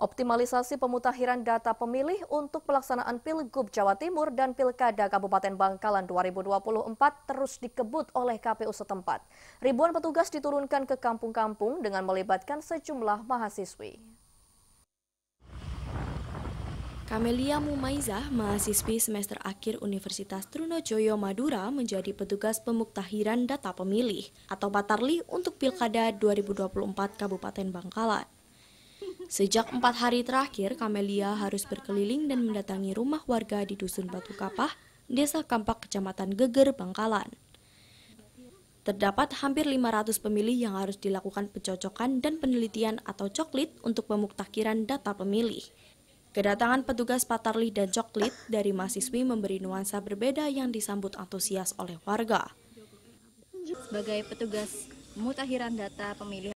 Optimalisasi pemutakhiran data pemilih untuk pelaksanaan Pilgub Jawa Timur dan Pilkada Kabupaten Bangkalan 2024 terus dikebut oleh KPU setempat. Ribuan petugas diturunkan ke kampung-kampung dengan melibatkan sejumlah mahasiswi. Kamelia Mumaizah, mahasiswi semester akhir Universitas Trunojoyo Madura menjadi petugas pemuktahiran data pemilih atau Patarli untuk Pilkada 2024 Kabupaten Bangkalan. Sejak empat hari terakhir, Kamelia harus berkeliling dan mendatangi rumah warga di Dusun Batu Kapah, Desa Kampak, Kecamatan Geger, Bangkalan. Terdapat hampir 500 pemilih yang harus dilakukan pencocokan dan penelitian atau coklit untuk pemuktakiran data pemilih. Kedatangan petugas patarli dan coklit dari mahasiswi memberi nuansa berbeda yang disambut antusias oleh warga. Sebagai petugas mutakhiran data pemilih